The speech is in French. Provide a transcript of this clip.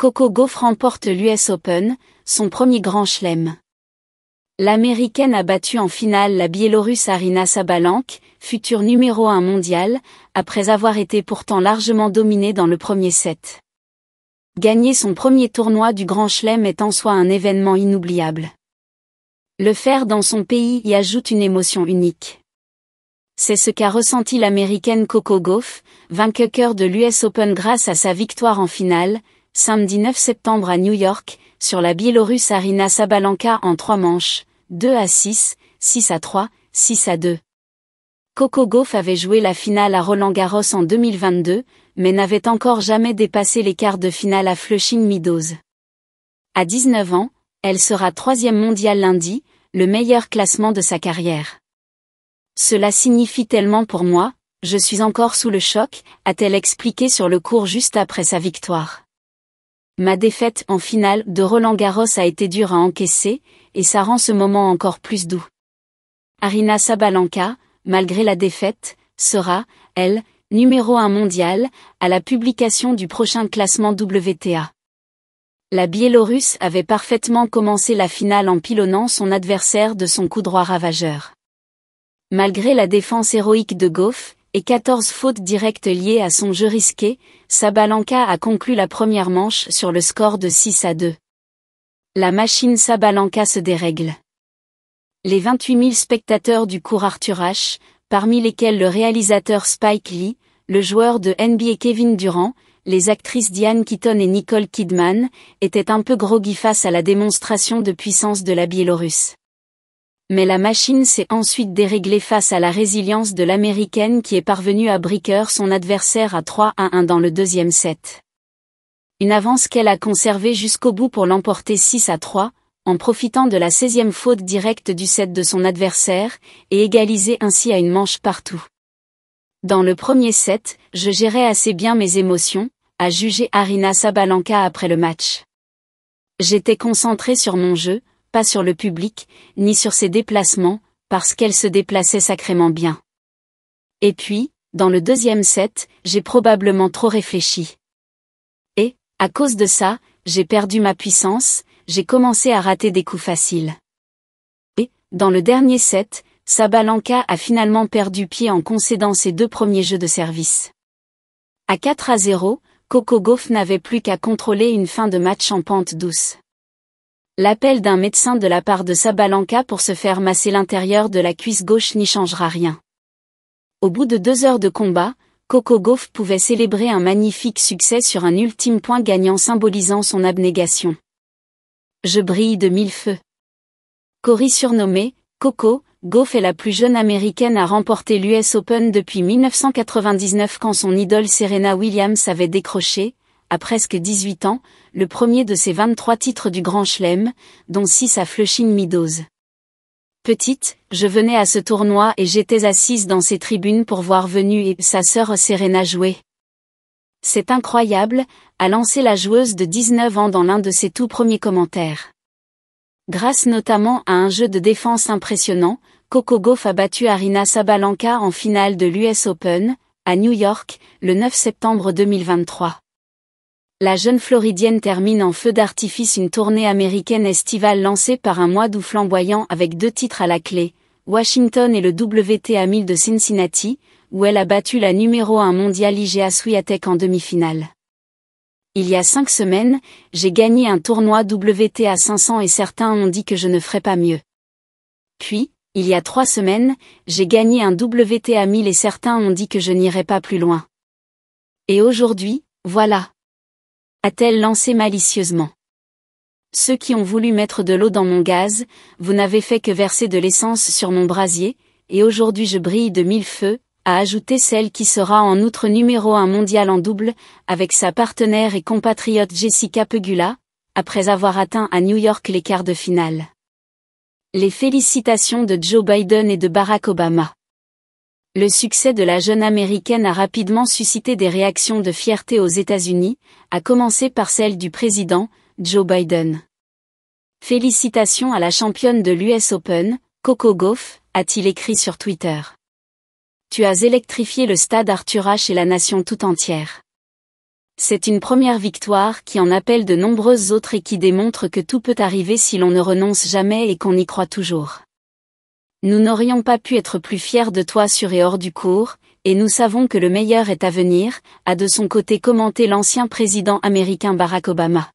Coco Gauff remporte l'US Open, son premier grand chelem. L'américaine a battu en finale la biélorusse Arina Sabalank, future numéro 1 mondial, après avoir été pourtant largement dominée dans le premier set. Gagner son premier tournoi du grand chelem est en soi un événement inoubliable. Le faire dans son pays y ajoute une émotion unique. C'est ce qu'a ressenti l'américaine Coco Gauff, vainqueur de l'US Open grâce à sa victoire en finale, samedi 9 septembre à New York, sur la Biélorusse Arina Sabalenka en trois manches, 2 à 6, 6 à 3, 6 à 2. Coco Gauff avait joué la finale à Roland Garros en 2022, mais n'avait encore jamais dépassé les quarts de finale à Flushing Meadows. À 19 ans, elle sera troisième mondiale lundi, le meilleur classement de sa carrière. Cela signifie tellement pour moi, je suis encore sous le choc, a-t-elle expliqué sur le cours juste après sa victoire. Ma défaite en finale de Roland Garros a été dure à encaisser, et ça rend ce moment encore plus doux. Arina Sabalanka, malgré la défaite, sera, elle, numéro 1 mondial, à la publication du prochain classement WTA. La Biélorusse avait parfaitement commencé la finale en pilonnant son adversaire de son coup droit ravageur. Malgré la défense héroïque de Goff, et 14 fautes directes liées à son jeu risqué, Sabalanka a conclu la première manche sur le score de 6 à 2. La machine Sabalanka se dérègle. Les 28 000 spectateurs du cours Arthur H, parmi lesquels le réalisateur Spike Lee, le joueur de NBA Kevin Durant, les actrices Diane Keaton et Nicole Kidman, étaient un peu groggy face à la démonstration de puissance de la Biélorusse mais la machine s'est ensuite déréglée face à la résilience de l'américaine qui est parvenue à briqueur son adversaire à 3 à 1 dans le deuxième set. Une avance qu'elle a conservée jusqu'au bout pour l'emporter 6 à 3, en profitant de la 16e faute directe du set de son adversaire, et égalisée ainsi à une manche partout. Dans le premier set, je gérais assez bien mes émotions, a jugé Arina Sabalanka après le match. J'étais concentré sur mon jeu, pas sur le public, ni sur ses déplacements, parce qu'elle se déplaçait sacrément bien. Et puis, dans le deuxième set, j'ai probablement trop réfléchi. Et, à cause de ça, j'ai perdu ma puissance, j'ai commencé à rater des coups faciles. Et, dans le dernier set, Sabalanka a finalement perdu pied en concédant ses deux premiers jeux de service. À 4 à 0, Coco Gauff n'avait plus qu'à contrôler une fin de match en pente douce. L'appel d'un médecin de la part de Sabalanka pour se faire masser l'intérieur de la cuisse gauche n'y changera rien. Au bout de deux heures de combat, Coco Gauff pouvait célébrer un magnifique succès sur un ultime point gagnant symbolisant son abnégation. Je brille de mille feux. Cory surnommée Coco, Goff est la plus jeune américaine à remporter l'US Open depuis 1999 quand son idole Serena Williams avait décroché à presque 18 ans, le premier de ses 23 titres du Grand Chelem, dont 6 à Flushing Meadows. Petite, je venais à ce tournoi et j'étais assise dans ses tribunes pour voir Venue et sa sœur Serena jouer. C'est incroyable, a lancé la joueuse de 19 ans dans l'un de ses tout premiers commentaires. Grâce notamment à un jeu de défense impressionnant, Coco Gauff a battu Arina Sabalanka en finale de l'US Open, à New York, le 9 septembre 2023 la jeune Floridienne termine en feu d'artifice une tournée américaine estivale lancée par un mois doux flamboyant avec deux titres à la clé, Washington et le WTA 1000 de Cincinnati, où elle a battu la numéro 1 mondiale IGA Swiatek en demi-finale. Il y a cinq semaines, j'ai gagné un tournoi WTA 500 et certains ont dit que je ne ferais pas mieux. Puis, il y a trois semaines, j'ai gagné un WTA 1000 et certains ont dit que je n'irai pas plus loin. Et aujourd'hui, voilà a-t-elle lancé malicieusement. Ceux qui ont voulu mettre de l'eau dans mon gaz, vous n'avez fait que verser de l'essence sur mon brasier, et aujourd'hui je brille de mille feux, a ajouté celle qui sera en outre numéro un mondial en double, avec sa partenaire et compatriote Jessica Pegula, après avoir atteint à New York les quarts de finale. Les félicitations de Joe Biden et de Barack Obama. Le succès de la jeune américaine a rapidement suscité des réactions de fierté aux États-Unis, à commencer par celle du président, Joe Biden. Félicitations à la championne de l'US Open, Coco Gauff, a-t-il écrit sur Twitter. Tu as électrifié le stade Arthur H et la nation tout entière. C'est une première victoire qui en appelle de nombreuses autres et qui démontre que tout peut arriver si l'on ne renonce jamais et qu'on y croit toujours. Nous n'aurions pas pu être plus fiers de toi sur et hors du cours, et nous savons que le meilleur est à venir, a de son côté commenté l'ancien président américain Barack Obama.